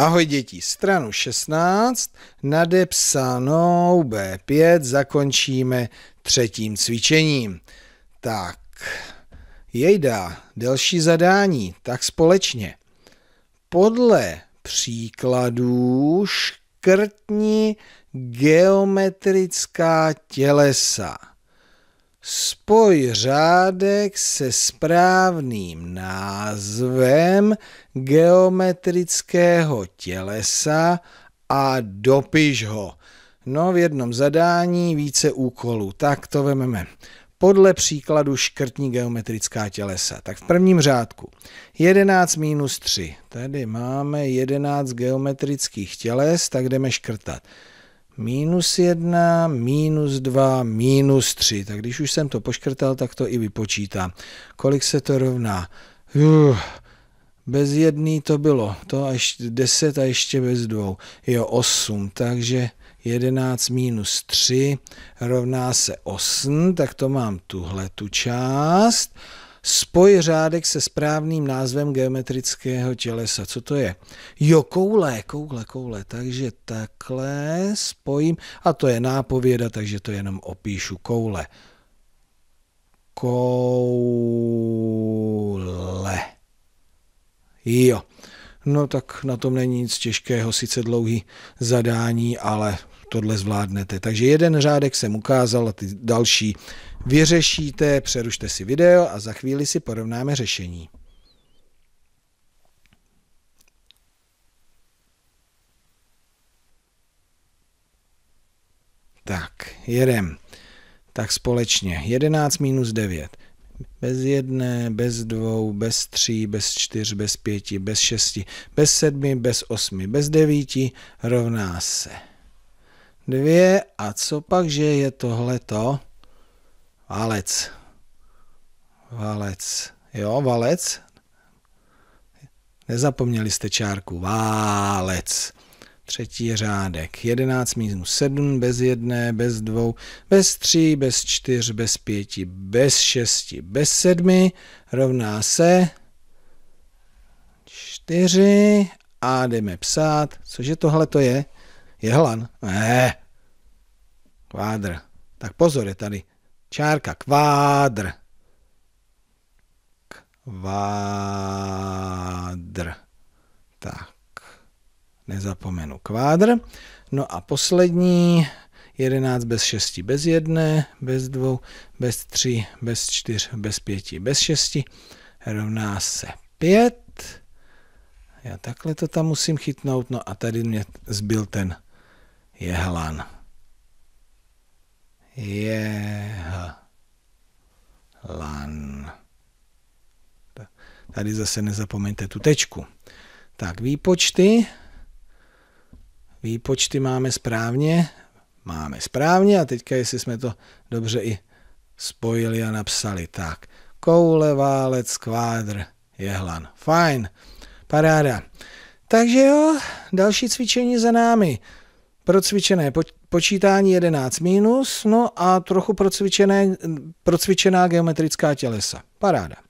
Ahoj děti, stranu 16, nadepsanou B5 zakončíme třetím cvičením. Tak, jejda, delší zadání, tak společně. Podle příkladů škrtni geometrická tělesa. Spoj řádek se správným názvem geometrického tělesa a dopiš ho. No, v jednom zadání více úkolů. Tak to vememe. Podle příkladu škrtní geometrická tělesa. Tak v prvním řádku 11 minus 3. Tady máme 11 geometrických těles, tak jdeme škrtat minus 1, minus 2, minus 3. Tak když už jsem to poškrtal, tak to i vypočítám. Kolik se to rovná? Uf, bez jedný to bylo, to až 10 a ještě bez dvou. Jo, 8, takže 11 minus 3 rovná se 8, tak to mám tuhle tu část Spoj řádek se správným názvem geometrického tělesa. Co to je? Jo, koule, koule, koule. Takže takhle spojím. A to je nápověda, takže to jenom opíšu. Koule. Koule. Jo. No tak na tom není nic těžkého, sice dlouhý zadání, ale tohle zvládnete. Takže jeden řádek jsem ukázal a ty další vyřešíte, přerušte si video a za chvíli si porovnáme řešení. Tak, jedem. Tak společně. 11 minus 9. Bez jedné, bez dvou, bez tří, bez čtyř, bez pěti, bez šesti, bez sedmi, bez osmi, bez devíti rovná se. Dvě a co pak, že je tohleto? Válec. Válec. Jo, válec. Nezapomněli jste čárku. Válec. Třetí řádek. 11 minus 7, bez jedné, bez dvou, bez tří, bez čtyř, bez pěti, bez šesti, bez sedmi rovná se čtyři a jdeme psát. Cože tohle to je? Jehlan? Ne. Kvádr. Tak pozor, je tady čárka, kvádr, kvádr, tak, nezapomenu kvádr, no a poslední, 11 bez 6, bez 1, bez 2, bez 3, bez 4, bez 5, bez 6, rovná se 5, já takhle to tam musím chytnout, no a tady mě zbyl ten jehlan. Je Tady zase nezapomeňte tu tečku. Tak výpočty. Výpočty máme správně. Máme správně a teďka, jestli jsme to dobře i spojili a napsali. Tak, koule, válec, kvádr, jehlan. Fajn, paráda. Takže jo, další cvičení za námi. Procvičené počítání 11 minus, no a trochu procvičené, procvičená geometrická tělesa. Paráda.